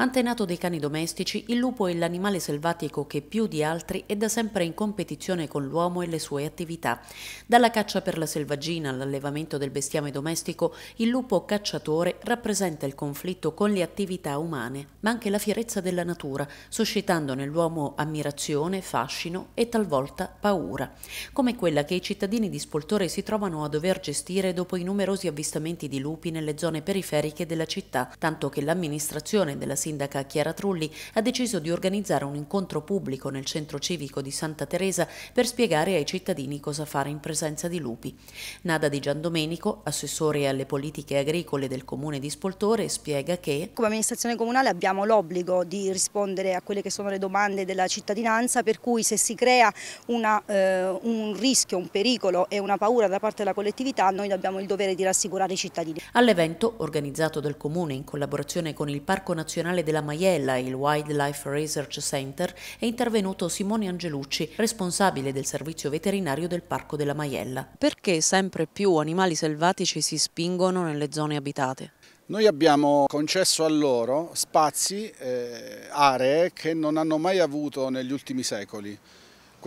Antenato dei cani domestici, il lupo è l'animale selvatico che più di altri è da sempre in competizione con l'uomo e le sue attività. Dalla caccia per la selvaggina all'allevamento del bestiame domestico, il lupo cacciatore rappresenta il conflitto con le attività umane, ma anche la fierezza della natura, suscitando nell'uomo ammirazione, fascino e talvolta paura, come quella che i cittadini di Spoltore si trovano a dover gestire dopo i numerosi avvistamenti di lupi nelle zone periferiche della città, tanto che l'amministrazione della città sindaca Chiara Trulli ha deciso di organizzare un incontro pubblico nel centro civico di Santa Teresa per spiegare ai cittadini cosa fare in presenza di lupi. Nada Di Giandomenico, assessore alle politiche agricole del comune di Spoltore, spiega che come amministrazione comunale abbiamo l'obbligo di rispondere a quelle che sono le domande della cittadinanza per cui se si crea una, eh, un rischio, un pericolo e una paura da parte della collettività noi abbiamo il dovere di rassicurare i cittadini. All'evento organizzato dal comune in collaborazione con il Parco Nazionale Nazionale della Maiella e il Wildlife Research Center è intervenuto Simone Angelucci, responsabile del servizio veterinario del Parco della Maiella. Perché sempre più animali selvatici si spingono nelle zone abitate? Noi abbiamo concesso a loro spazi, eh, aree che non hanno mai avuto negli ultimi secoli.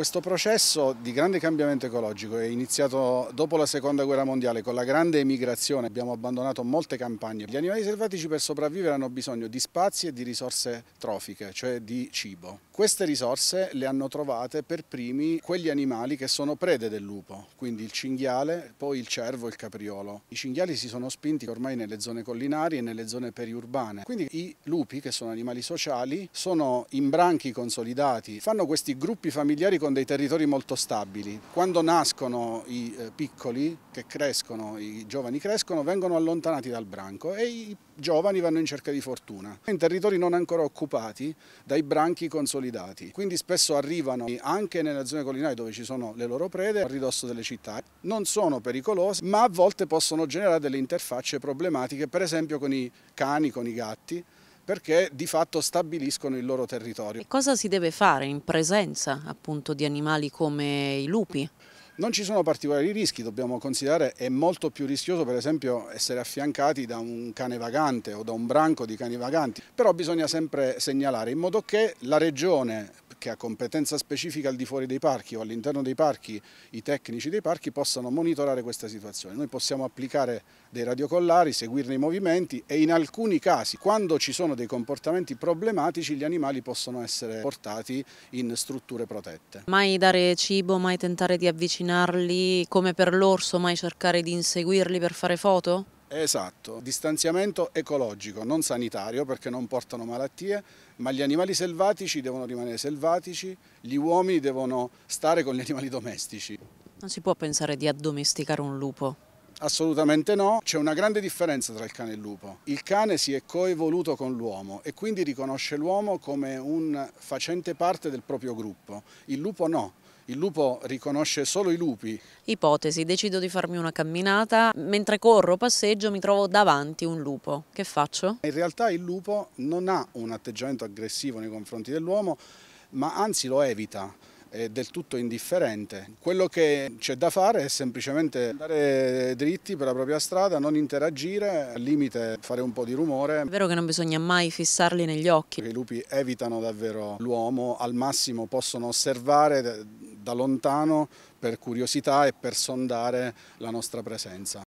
Questo processo di grande cambiamento ecologico è iniziato dopo la seconda guerra mondiale con la grande emigrazione, abbiamo abbandonato molte campagne. Gli animali selvatici per sopravvivere hanno bisogno di spazi e di risorse trofiche, cioè di cibo. Queste risorse le hanno trovate per primi quegli animali che sono prede del lupo, quindi il cinghiale, poi il cervo e il capriolo. I cinghiali si sono spinti ormai nelle zone collinari e nelle zone periurbane, quindi i lupi, che sono animali sociali, sono in branchi consolidati, fanno questi gruppi familiari consolidati sono dei territori molto stabili. Quando nascono i eh, piccoli, che crescono, i giovani crescono, vengono allontanati dal branco e i giovani vanno in cerca di fortuna. In territori non ancora occupati dai branchi consolidati, quindi spesso arrivano anche nelle zone collinari dove ci sono le loro prede a ridosso delle città. Non sono pericolosi, ma a volte possono generare delle interfacce problematiche, per esempio con i cani, con i gatti, perché di fatto stabiliscono il loro territorio. E cosa si deve fare in presenza appunto di animali come i lupi? Non ci sono particolari rischi, dobbiamo considerare è molto più rischioso per esempio essere affiancati da un cane vagante o da un branco di cani vaganti, però bisogna sempre segnalare in modo che la regione che ha competenza specifica al di fuori dei parchi o all'interno dei parchi, i tecnici dei parchi possano monitorare questa situazione. Noi possiamo applicare dei radiocollari, seguirne i movimenti e in alcuni casi, quando ci sono dei comportamenti problematici, gli animali possono essere portati in strutture protette. Mai dare cibo, mai tentare di avvicinarli come per l'orso, mai cercare di inseguirli per fare foto? Esatto, distanziamento ecologico, non sanitario perché non portano malattie, ma gli animali selvatici devono rimanere selvatici, gli uomini devono stare con gli animali domestici. Non si può pensare di addomesticare un lupo? Assolutamente no, c'è una grande differenza tra il cane e il lupo. Il cane si è coevoluto con l'uomo e quindi riconosce l'uomo come un facente parte del proprio gruppo. Il lupo no, il lupo riconosce solo i lupi. Ipotesi, decido di farmi una camminata, mentre corro, passeggio, mi trovo davanti un lupo. Che faccio? In realtà il lupo non ha un atteggiamento aggressivo nei confronti dell'uomo, ma anzi lo evita del tutto indifferente. Quello che c'è da fare è semplicemente andare dritti per la propria strada, non interagire, al limite fare un po' di rumore. È vero che non bisogna mai fissarli negli occhi. I lupi evitano davvero l'uomo, al massimo possono osservare da lontano per curiosità e per sondare la nostra presenza.